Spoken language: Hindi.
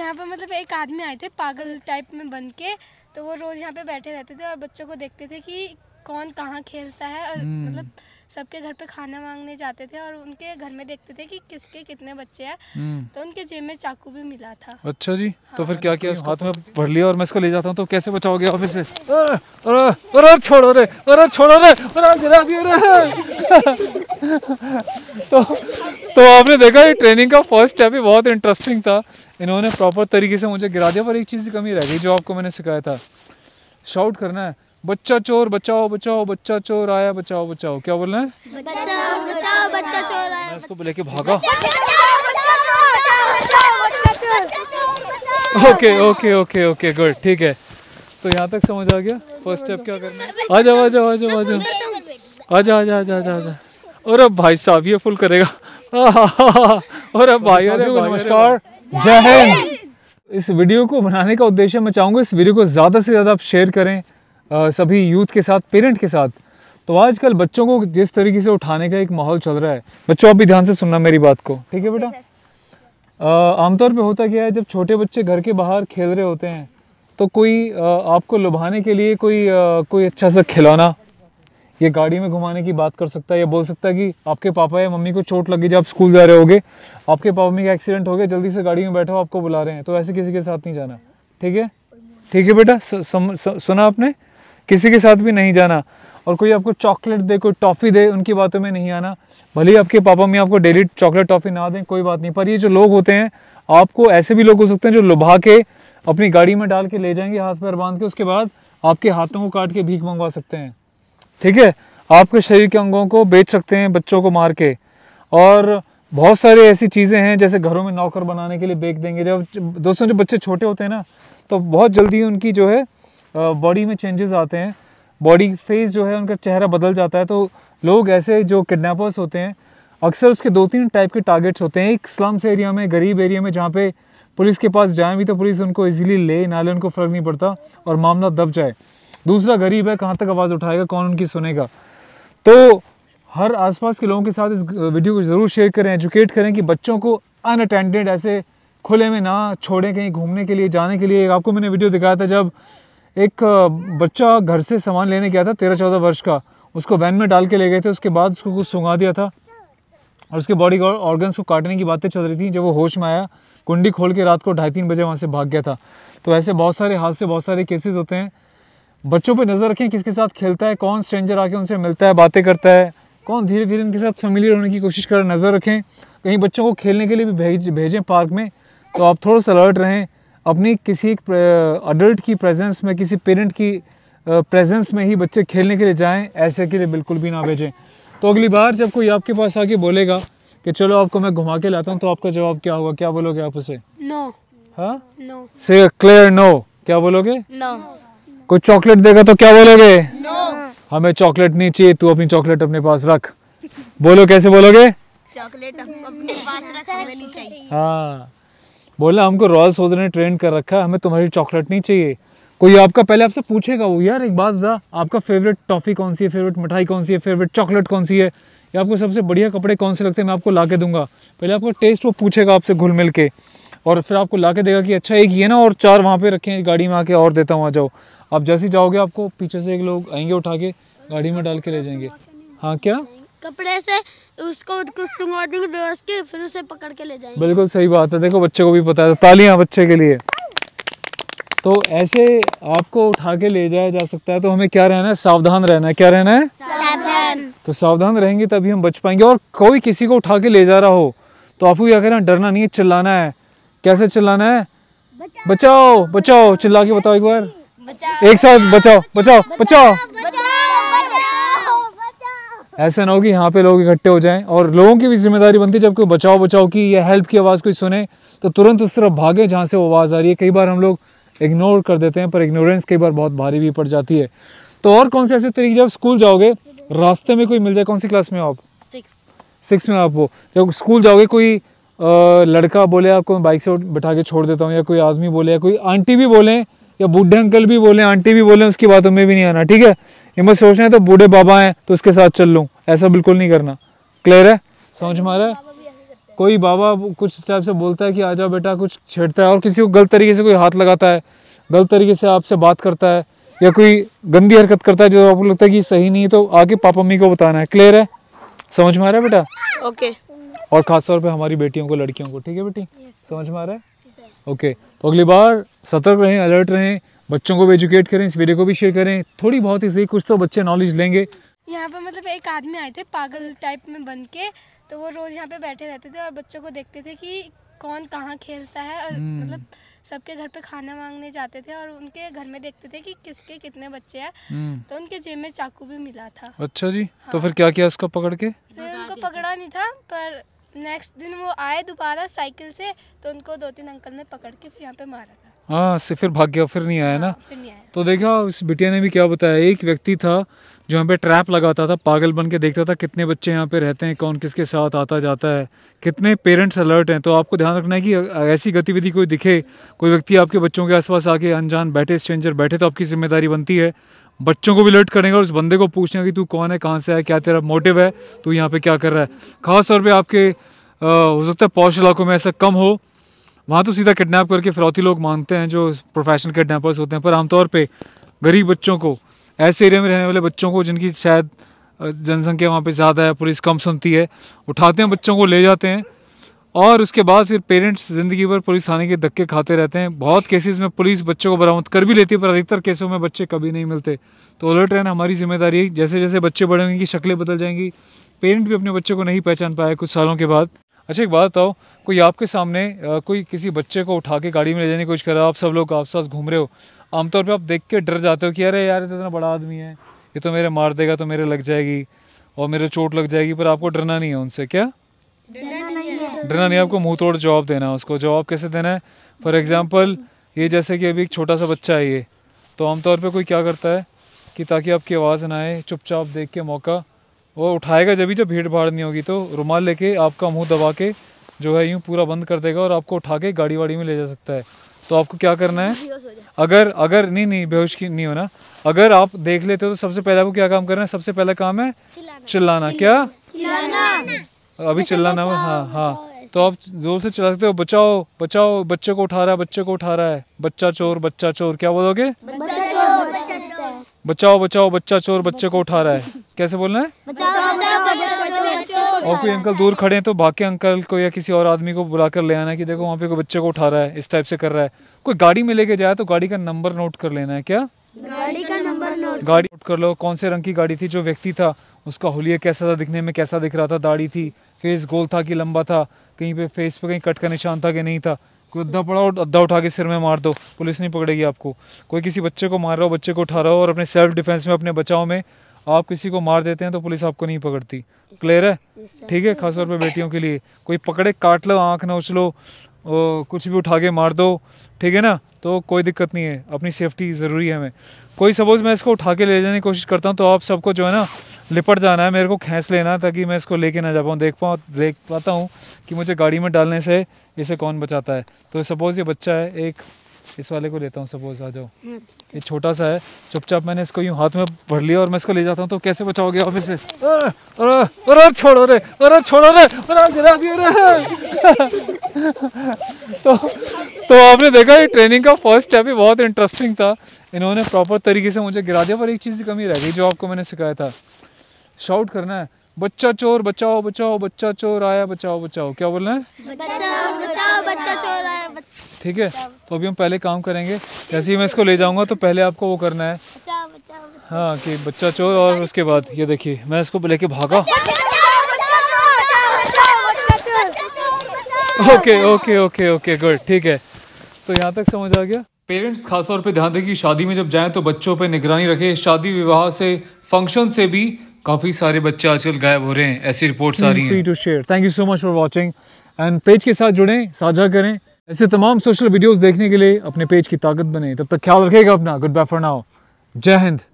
यहाँ पर मतलब एक आदमी आए थे पागल टाइप में बन के तो वो रोज़ यहाँ पे बैठे रहते थे और बच्चों को देखते थे कि कौन कहाँ खेलता है और मतलब सबके घर पे खाना मांगने जाते थे और उनके घर में देखते थे कि किसके कितने बच्चे हैं तो उनके जेब में चाकू भी मिला था अच्छा जी हाँ, तो फिर क्या किया हाथ में पढ़ लिया और मैं इसको ले जाता हूँ तो कैसे बचाओगे ऑफिस से छोड़ो रे छोड़ो रे छोड़ो रे गिरा दिया रे तो तो आपने देखा ये ट्रेनिंग का फर्स्ट स्टेप ही बहुत इंटरेस्टिंग था इन्होंने प्रॉपर तरीके से मुझे गिरा दिया पर एक चीज़ की कमी रह गई जो आपको मैंने सिखाया था शाउट करना है बच्चा चोर बचाओ बचाओ बच्चा चोर आया बचाओ बचाओ क्या बोलना है मैं इसको लेके भागा okay okay okay okay good ठीक है तो यहाँ तक समझ आ गया फर्स्ट स्टेप क्या करना आ जाओ आ जाओ आ जाओ आ जाओ आ जाओ आ जाओ आ जाओ आ जाओ और अब भाई साहब ये फुल करेगा और अब भाई अरे नमस्कार जय हिंद इस वीडियो को बनाने का उद्देश्य मैं चाहूँगा इस वीडियो को ज़्यादा से ज़्यादा आप शेयर करें सभी यूथ के साथ पेरेंट के साथ तो आजकल बच्चों को जिस तरीके से उठाने का एक माहौल चल रहा है बच्चों आप भी ध्यान से सुनना मेरी बात को ठीक है बेटा आमतौर पे होता क्या है जब छोटे बच्चे घर के बाहर खेल रहे होते हैं तो कोई आ, आपको लुभाने के लिए कोई आ, कोई अच्छा सा खिलौना ये गाड़ी में घुमाने की बात कर सकता है या बोल सकता है कि आपके पापा या मम्मी को चोट लगी जब आप स्कूल जा रहे होगे आपके पापा मम्मी का एक्सीडेंट हो गया जल्दी से गाड़ी में बैठो आपको बुला रहे हैं तो ऐसे किसी के साथ नहीं जाना ठीक है ठीक है बेटा सुना आपने किसी के साथ भी नहीं जाना और कोई आपको चॉकलेट दे कोई टॉफ़ी दे उनकी बातों में नहीं आना भले ही आपके पापा मम्मी आपको डेली चॉकलेट टॉफ़ी ना दें कोई बात नहीं पर ये जो लोग होते हैं आपको ऐसे भी लोग हो सकते हैं जो लुभा के अपनी गाड़ी में डाल के ले जाएंगे हाथ पैर बांध के उसके बाद आपके हाथों को काट के भीख मंगवा सकते हैं ठीक है आपके शरीर के अंगों को बेच सकते हैं बच्चों को मार के और बहुत सारी ऐसी चीज़ें हैं जैसे घरों में नौकर बनाने के लिए बेच देंगे जब दोस्तों जब बच्चे छोटे होते हैं ना तो बहुत जल्दी उनकी जो है बॉडी में चेंजेस आते हैं बॉडी फेस जो है उनका चेहरा बदल जाता है तो लोग ऐसे जो किडनेपर्स होते हैं अक्सर उसके दो तीन टाइप के टारगेट्स होते हैं एक स्लम्स एरिया में गरीब एरिया में जहाँ पे पुलिस के पास जाए भी तो पुलिस उनको इजीली ले ना ले उनको फ़र्क नहीं पड़ता और मामला दब जाए दूसरा गरीब है कहाँ तक आवाज़ उठाएगा कौन उनकी सुनेगा तो हर आसपास के लोगों के साथ इस वीडियो को ज़रूर शेयर करें एजुकेट करें कि बच्चों को अनअटेंडेड ऐसे खुले में ना छोड़ें कहीं घूमने के लिए जाने के लिए आपको मैंने वीडियो दिखाया था जब एक बच्चा घर से सामान लेने गया था तेरह चौदह वर्ष का उसको वैन में डाल के ले गए थे उसके बाद उसको कुछ सुंगा दिया था और उसके बॉडी ऑर्गन्स को काटने की बातें चल रही थी जब वो होश में आया कुंडी खोल के रात को ढाई तीन बजे वहाँ से भाग गया था तो ऐसे बहुत सारे हादसे बहुत सारे केसेस होते हैं बच्चों पे नज़र रखें किसके साथ खेलता है कौन स्ट्रेंजर आके उनसे मिलता है बातें करता है कौन धीरे धीरे इनके साथ फेमिलियर होने की कोशिश कर नज़र रखें कहीं बच्चों को खेलने के लिए भी भेज भेजें पार्क में तो आप थोड़ा सा अलर्ट रहें अपनी किसी एक अडल्ट की प्रेजेंस में किसी पेरेंट की प्रेजेंस में ही बच्चे खेलने के लिए जाएं ऐसे के लिए बिल्कुल भी ना भेजें तो अगली बार जब कोई आपके पास आके बोलेगा कि चलो आपको मैं घुमा के लाता हूँ तो आपका जवाब क्या होगा क्या बोलोगे आप उसे नो हाँ से क्लियर नो क्या बोलोगे नो no. कोई चॉकलेट देगा तो क्या बोलोगे no. हमें चॉकलेट नहीं चाहिए तू अपनी चॉकलेट अपने पास रख बोलो कैसे बोलोगे चॉकलेट अपने पास रख हमें नहीं चाहिए हाँ बोला हमको रॉयल सोदर ने ट्रेन कर रखा है हमें तुम्हारी चॉकलेट नहीं चाहिए कोई आपका पहले आपसे पूछेगा वो यार एक बात बता आपका फेवरेट टॉफ़ी कौन सी है फेवरेट मिठाई कौन सी है फेवरेट चॉकलेट कौन सी है या आपको सबसे बढ़िया कपड़े कौन से लगते हैं मैं आपको ला दूंगा पहले आपको टेस्ट वो पूछेगा आपसे घुल मिल के और फिर आपको ला देगा कि अच्छा एक ये ना और चार वहाँ पे रखे हैं गाड़ी में आके और देता हूँ आ जाओ आप जैसे जाओगे आपको पीछे से एक लोग आएंगे उठा के गाड़ी में डाल के ले जाएंगे हाँ क्या कपड़े से उसको के फिर उसे पकड़ के ले जाएंगे बिल्कुल सही बात है देखो बच्चे को भी पता है तालियां बच्चे के लिए तो ऐसे आपको उठा के ले जाया जा सकता है तो हमें क्या रहना है सावधान रहना है क्या रहना है सावधान तो सावधान रहेंगे तभी हम बच पाएंगे और कोई किसी को उठा के ले जा रहा हो तो आपको क्या करना डरना नहीं है चिल्लाना है कैसे चिल्लाना है बचाओ, बचाओ चिल्ला के बताओ एक बार एक साथ बचाओ बचाओ बचाओ ऐसा ना हो कि यहाँ पे लोग इकट्ठे हो जाएं और लोगों की भी जिम्मेदारी बनती है जब कोई बचाओ बचाओ की या हेल्प की आवाज़ कोई सुने तो तुरंत उस तरफ भागे जहाँ से वो आवाज़ आ रही है कई बार हम लोग इग्नोर कर देते हैं पर इग्नोरेंस कई बार बहुत भारी भी पड़ जाती है तो और कौन से ऐसे तरीके जब स्कूल जाओगे रास्ते में कोई मिल जाए कौन सी क्लास में हो आप सिक्स में आप हो जब स्कूल जाओगे कोई लड़का बोले आपको बाइक से बैठा के छोड़ देता हूँ या कोई आदमी बोले या कोई आंटी भी बोले या बूढ़े अंकल भी बोले आंटी भी बोले उसकी बातों में भी नहीं आना ठीक है ये सोच रहे हैं तो बूढ़े बाबा हैं तो उसके साथ चल लूँ ऐसा बिल्कुल नहीं करना क्लियर है समझ में आ रहा है कोई बाबा कुछ टाइप से बोलता है कि जाओ बेटा कुछ छेड़ता है और किसी को गलत तरीके से कोई हाथ लगाता है गलत तरीके से आपसे बात करता है या कोई गंदी हरकत करता है जो आपको लगता है कि सही नहीं है तो आगे पापा मम्मी को बताना है क्लियर है समझ में आ रहा है बेटा ओके okay. और खासतौर पे हमारी बेटियों को लड़कियों को ठीक है बेटी yes. समझ में आ रहा है ओके तो अगली बार सतर्क रहें अलर्ट रहें बच्चों को भी एजुकेट करें इस वीडियो को भी शेयर करें थोड़ी बहुत ही सही कुछ तो बच्चे नॉलेज लेंगे यहाँ पर मतलब एक आदमी आए थे पागल टाइप में बन के तो वो रोज़ यहाँ पे बैठे रहते थे और बच्चों को देखते थे कि कौन कहाँ खेलता है और हम्म। मतलब सबके घर पे खाना मांगने जाते थे और उनके घर में देखते थे कि किसके कितने बच्चे हैं हम्म। तो उनके जेब में चाकू भी मिला था अच्छा जी तो हाँ। तो फिर क्या किया उसको पकड़ के फिर उनको पकड़ा नहीं था पर नेक्स्ट दिन वो आए दोबारा साइकिल से तो उनको दो तीन अंकल ने पकड़ के फिर यहाँ पे मारा था हाँ से फिर भाग गया फिर नहीं आया ना हाँ, फिर नहीं आया तो देखा उस बिटिया ने भी क्या बताया एक व्यक्ति था जो यहाँ पे ट्रैप लगाता था पागल बन के देखता था कितने बच्चे यहाँ पे रहते हैं कौन किसके साथ आता जाता है कितने पेरेंट्स अलर्ट हैं तो आपको ध्यान रखना है कि ऐसी गतिविधि कोई दिखे कोई व्यक्ति आपके बच्चों के आसपास आके अनजान बैठे स्ट्रेंजर बैठे तो आपकी जिम्मेदारी बनती है बच्चों को भी अलर्ट करेंगे और उस बंदे को पूछेंगे कि तू कौन है कहाँ से है क्या तेरा मोटिव है तू यहाँ पे क्या कर रहा है ख़ास तौर पे आपके हो सकता है पौश इलाकों में ऐसा कम हो वहाँ तो सीधा किडनैप करके फिरौती लोग मानते हैं जो प्रोफेशनल किडनैपर्स होते हैं पर आमतौर पर गरीब बच्चों को ऐसे एरिया में रहने वाले बच्चों को जिनकी शायद जनसंख्या वहाँ पर ज़्यादा है पुलिस कम सुनती है उठाते हैं बच्चों को ले जाते हैं और उसके बाद फिर पेरेंट्स ज़िंदगी भर पुलिस थाने के धक्के खाते रहते हैं बहुत केसेस में पुलिस बच्चों को बरामद कर भी लेती है पर अधिकतर केसों में बच्चे कभी नहीं मिलते तो अलर्ट रहना हमारी जिम्मेदारी है जैसे जैसे बच्चे बढ़ेंगे की शक्लें बदल जाएंगी पेरेंट भी अपने बच्चे को नहीं पहचान पाए कुछ सालों के बाद अच्छा एक बात बताओ कोई आपके सामने कोई किसी बच्चे को उठा के गाड़ी में ले जाने की कोशिश कर रहा आप सब लोग आप पास घूम रहे हो आमतौर पर आप देख के डर जाते हो कि अरे यार तो इतना बड़ा आदमी है ये तो मेरे मार देगा तो मेरे लग जाएगी और मेरे चोट लग जाएगी पर आपको डरना नहीं है उनसे क्या डरना नहीं आपको मुंह तोड़ जवाब देना है उसको जवाब कैसे देना है फॉर एग्जाम्पल ये जैसे कि अभी एक छोटा सा बच्चा है ये तो आमतौर पर कोई क्या करता है कि ताकि आपकी आवाज़ ना आए चुपचाप देख के मौका वो उठाएगा जब भी जब भीड़ भाड़ नहीं होगी तो रुमाल लेके आपका मुंह दबा के जो है यूँ पूरा बंद कर देगा और आपको उठा के गाड़ी वाड़ी में ले जा सकता है तो आपको क्या करना है अगर अगर नहीं नहीं बेहोश की नहीं होना अगर आप देख लेते हो तो सबसे पहले आपको क्या काम करना है सबसे पहला काम है चिल्लाना, चिल्लाना। क्या चिल्लाना अभी चिल्लाना हाँ हाँ तो आप जोर से चला सकते हो बचाओ बचाओ बच्चे को उठा रहा है बच्चे को उठा रहा है बच्चा चोर बच्चा चोर क्या बोलोगे बचाओ बचाओ बच्चा चोर बच्चे को उठा रहा है कैसे बोलना है और कोई अंकल दूर खड़े हैं तो बाकी अंकल को या किसी और आदमी को बुला कर ले आना कि देखो वहाँ पे कोई बच्चे को उठा रहा है इस टाइप से कर रहा है कोई गाड़ी में लेके जाए तो गाड़ी का नंबर नोट कर लेना है क्या गाड़ी का नंबर नोट गाड़ी नोट कर लो कौन से रंग की गाड़ी थी जो व्यक्ति था उसका होलिया कैसा था दिखने में कैसा दिख रहा था दाढ़ी थी फेस गोल था कि लंबा था कहीं पे फेस पे कहीं कट का निशान था कि नहीं था कोई अद्धा पड़ा और अद्धा उठा के सिर में मार दो पुलिस नहीं पकड़ेगी आपको कोई किसी बच्चे को मार रहा हो बच्चे को उठा रहा हो और अपने सेल्फ डिफेंस में अपने बचाव में आप किसी को मार देते हैं तो पुलिस आपको नहीं पकड़ती क्लियर है ठीक है खासतौर पर बेटियों के लिए कोई पकड़े काट लो आँख ना उछलो वो कुछ भी उठा के मार दो ठीक है ना तो कोई दिक्कत नहीं है अपनी सेफ्टी ज़रूरी है हमें कोई सपोज़ मैं इसको उठा के ले जाने की कोशिश करता हूँ तो आप सबको जो है ना लिपट जाना है मेरे को खींच लेना है ताकि मैं इसको लेके ना जा पाऊँ देख पाऊँ देख पाता हूँ कि मुझे गाड़ी में डालने से इसे कौन बचाता है तो सपोज़ ये बच्चा है एक इस वाले को लेता हूँ सपोज आ जाओ हाँ, ये छोटा सा है चुपचाप मैंने इसको यूँ हाथ में भर लिया और मैं इसको ले जाता हूँ तो कैसे बचाओगे आप इसे छोड़ो रे अरे छोड़ो रे अरे गिरा दिया रे तो तो आपने देखा ये ट्रेनिंग का फर्स्ट स्टेप ही बहुत इंटरेस्टिंग था इन्होंने प्रॉपर तरीके से मुझे गिरा दिया पर एक चीज़ की कमी रह गई जो आपको मैंने सिखाया था शाउट करना है बच्चा चोर बचाओ बचाओ बच्चा चोर आया बचाओ बचाओ क्या बोल रहे हैं ठीक है तो अभी हम पहले काम करेंगे जैसे ही मैं इसको ले जाऊंगा तो पहले आपको वो करना है हाँ कि बच्चा चोर और उसके बाद ये देखिए मैं इसको लेके भागा okay okay okay okay good ठीक है तो यहाँ तक समझ आ गया पेरेंट्स खासतौर पे ध्यान दें कि शादी में जब जाएं तो बच्चों पे निगरानी रखें शादी विवाह से फंक्शन से भी काफ़ी सारे बच्चे आजकल गायब हो रहे हैं ऐसी रिपोर्ट्स आ रही हैं to share thank you so much for watching and page के साथ जुड़ें साझा करें ऐसे तमाम सोशल वीडियोज़ देखने के लिए अपने पेज की ताकत बने तब तक ख्याल रखेगा अपना गुड बाय फॉर नाउ जय हिंद